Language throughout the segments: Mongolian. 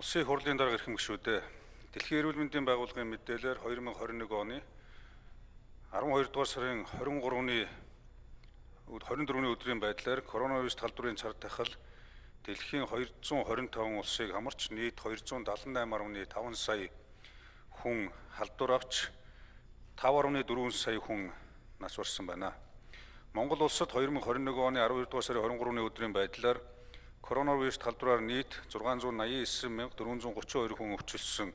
Улсын хурлын дарга ирэх мгшүүдээ. Дэлхийн эрүүл мэндийн байгууллагын мэдээлэлээр 2021 оны 12 дугаар сарын 23-ны 24-ний өдрийн байдлаар коронавирус талдварын цар тахал дэлхийн 225 улсыг хамарч нийт 278.5 сая хүн халдвар авч 5.4 сая хүн нас барсан байна. Монгол улсад 2021 оны 12 дугаар сарын 23-ны өдрийн байдлаар Коронавирус талбараар нийт 689,432 хүн өвчлөсөн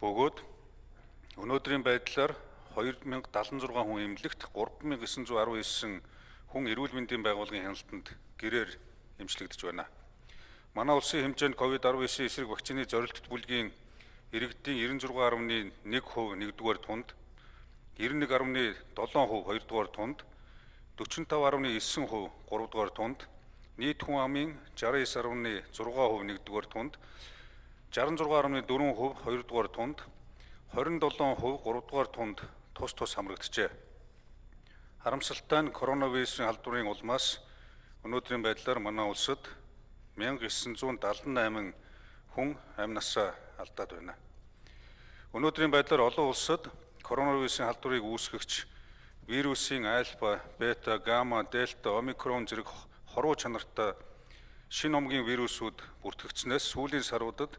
бөгөөд өнөөдрийн байдлаар 2076 хүн эмнэлэгт 3919 хүн эрүүл мэндийн байгууллагын хяналтанд гэрээр эмчлэгдэж байна. Манай улсын хэмжээнд COVID-19 эсрэг вакцины зорилттой бүлгийн иргэдийн 96.1% нэгдүгээр тунд, 91.7% хоёрдугаар тунд, 45.9% гуравдугаар тунд, нийт хүн амын 69.6% нэгдүгээр тунд 66.4% хоёрдугаар тунд 27% гуравдугаар тунд тус тус хамрагджээ. Харамсалтай нь коронавирусын халдварын улмаас өнөөдрийн байдлаар манай улсад 1978 хүн амь насаа алдаад байна. Өнөөдрийн байдлаар олон улсад коронавирусын халдварыг үүсгэгч вирусын альфа, бета, гамма, дельта, омикрон зэрэг хоруу чанартай шин омгийн вирусууд бүртгэгдснээс сүүлийн саруудад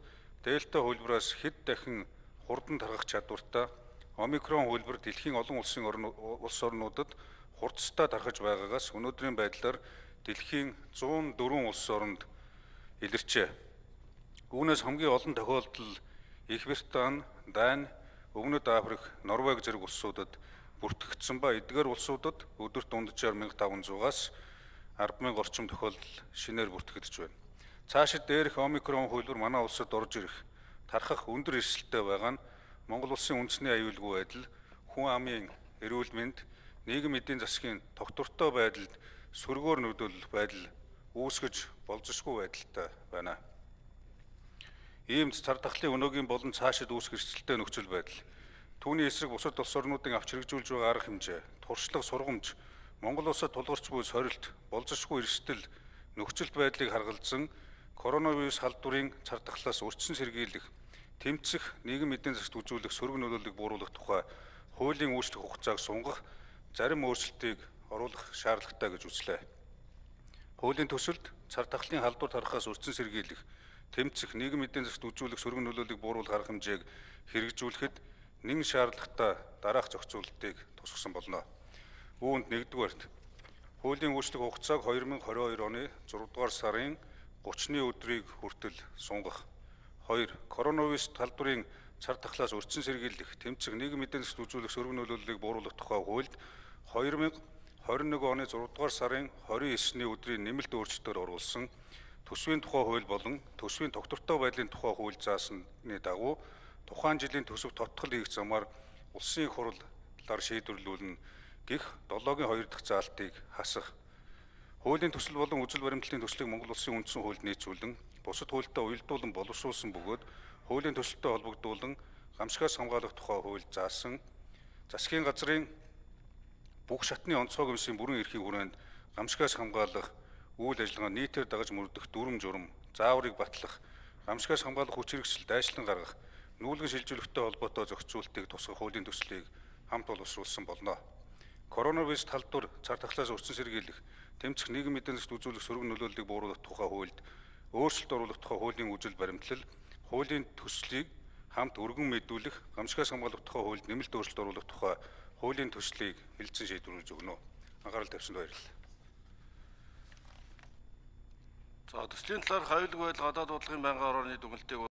дельта хөлбөрөөс хэд дахин хурдан тархах чадвартай омикрон хөлбөр дэлхийн олон улсын улс орнуудад хурцтай тархаж байгаагаас өнөөдрийн байдлаар дэлхийн 104 улс оронд илэрчээ. Үүнээс хамгийн олон тохиолдол Их Британи, Дани, Өвгөд Африк, Норвег зэрэг улсуудад бүртгэгдсэн ба эдгээр улсуудад өдөрт дунджаар 1500-аас 100000 орчим тохиолдол шинээр бүртгэгдэж байна. Цаашид дээрх омикрон хөлбөр манай улсад орж ирэх тархах өндөр эрсдэлтэй байгаа нь Монгол улсын үндэсний аюулгүй байдал, хүн амын эрүүл мэнд, нийгэм эдийн засгийн тогтвортой байдалд сүргээр нөлөөлөх байдал үүсгэж болзошгүй байдалтай байна. Ийм цар тахлын өнөөгийн болон цаашид үүсэх эрсдэлтэй нөхцөл байдал түүний эсрэг бусад улс орнуудын авч хэрэгжүүлж байгаа арга хэмжээ, туршлага, сургамж Монгол улсад тулгарч буй сорилт, болзошгүй эрсдэл, нөхцөл байдлыг харгалзан коронавирус халдварын цардахлаас өрчсөн сэргийлэх, тэмцэх, нийгэм эдийн засгт үзүүлэх сөрөг нөлөөллийг бууруулах тухай хуулийн үйлчлэх хугацааг сунгах, зарим өөрчлөлтийг оруулах шаардлагатай гэж үзлээ. Хуулийн төсөлд цар тахлын халдвар тархаас өрчсөн сэргийлэх, тэмцэх, нийгэм эдийн засгт үзүүлэх сөрөг нөлөөллийг бууруулах арга хэмжээг хэрэгжүүлэхэд нэн шаардлагатай дараах зохицуулалтыг тусгасан болно үүнд нэгдүгээрт хуулийн үйлчлэх хугацааг 2022 оны 6 дугаар сарын 30-ны өдрийг хүртэл сунгах. 2. Коронавирус талбарын цар тахлаас өртсөн сэргийлэх, тэмцэх нийгмийн эдийн засгт үзүүлэх сөрөг нөлөөллийг бууруулах тухай хуульд 2021 оны 6 дугаар сарын 29-ны өдрийн нэмэлт өөрчлөлтөөр оруулсан төсвийн тухай хууль болон төсвийн тогтвортой байдлын тухай хууль заасны дагуу тухайн жилийн төсөв тодтгол хийх замаар улсын их хурлаар шийдвэрлүүлнэ гих 7-гийн 2 дахь заалтыг хасах Хуулийн төсөл болон үзэл баримтлалын төслийг Монгол Улсын үндсэн хуульд нийцүүлэн бусад хуультай уялдуулан боловсруулсан бөгөөд хуулийн төсөлтөй холбогдуулан гамшигаас хамгаалах тухай хууль заасан засгийн газрын бүх шатны онцгой гэмсийн бүрэн эрхийн хүрээнд гамшигаас хамгаалах үйл ажиллагаа нийтээр дагаж мөрдөх дүрм журм зааврыг батлах гамшигаас хамгаалах хүч хэрэгсэл дайшлан гаргах нүүлгэн шилжүүлэхтэй холбоотой зохицуултыг тусгах хуулийн төслийг хамт боловсруулсан болно. Коронавирус талдуур цар тахлаас өртсөн сэргийлэх, тэмцэх нийгэм эдэнэсд үзүүлэх сөрөг нөлөөллийг бууруулах тухай хуульд өөрчлөлт оруулах тухай хуулийн үжил баримтлал, хуулийн төслийг хамт өргөн мэдүүлэх, гамшигаас хамгаалах тухай хуульд нэмэлт өөрчлөлт оруулах тухай хуулийн төслийг хэлэлцэн шийдвэрлэж өгнө. Анхаарал тавьсанд баярлалаа. За төслийн талаар хоёулгүй байл гадаад бодлогын байнгын орооны дүгнэлтийг